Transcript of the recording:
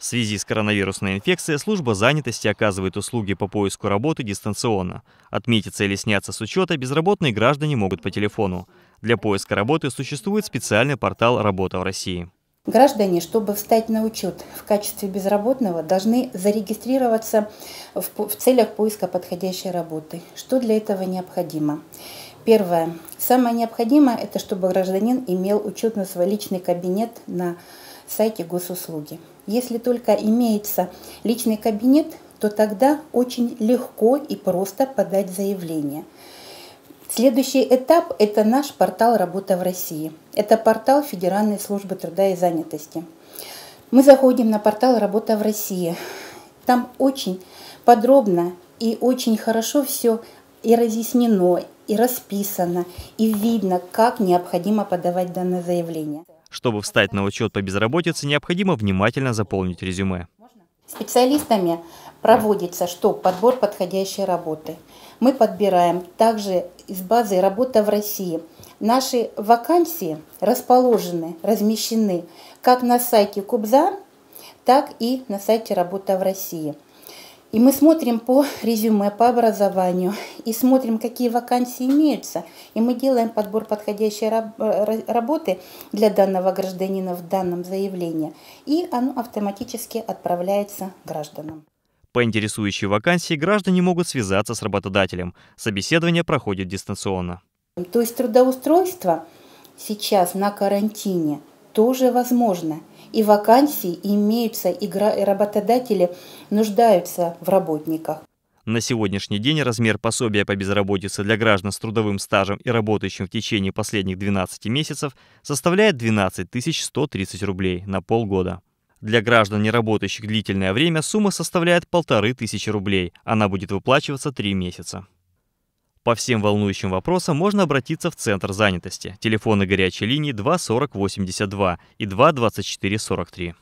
В связи с коронавирусной инфекцией служба занятости оказывает услуги по поиску работы дистанционно. Отметиться или сняться с учета безработные граждане могут по телефону. Для поиска работы существует специальный портал «Работа в России». Граждане, чтобы встать на учет в качестве безработного, должны зарегистрироваться в, в целях поиска подходящей работы. Что для этого необходимо? Первое. Самое необходимое – это чтобы гражданин имел учет на свой личный кабинет на сайте госуслуги. Если только имеется личный кабинет, то тогда очень легко и просто подать заявление. Следующий этап – это наш портал «Работа в России». Это портал Федеральной службы труда и занятости. Мы заходим на портал «Работа в России». Там очень подробно и очень хорошо все и разъяснено, и расписано, и видно, как необходимо подавать данное заявление. Чтобы встать на учет по безработице, необходимо внимательно заполнить резюме. Специалистами проводится что? Подбор подходящей работы. Мы подбираем также из базы «Работа в России». Наши вакансии расположены, размещены как на сайте Кубза, так и на сайте «Работа в России». И мы смотрим по резюме, по образованию, и смотрим, какие вакансии имеются. И мы делаем подбор подходящей э, работы для данного гражданина в данном заявлении. И оно автоматически отправляется гражданам. По интересующей вакансии граждане могут связаться с работодателем. Собеседование проходит дистанционно. То есть трудоустройство сейчас на карантине тоже возможно – и вакансии имеются, и работодатели нуждаются в работниках. На сегодняшний день размер пособия по безработице для граждан с трудовым стажем и работающим в течение последних 12 месяцев составляет 12 130 рублей на полгода. Для граждан, не работающих длительное время, сумма составляет полторы тысячи рублей. Она будет выплачиваться три месяца. По всем волнующим вопросам можно обратиться в Центр занятости. Телефоны горячей линии 2 40 82 и 2 24 43.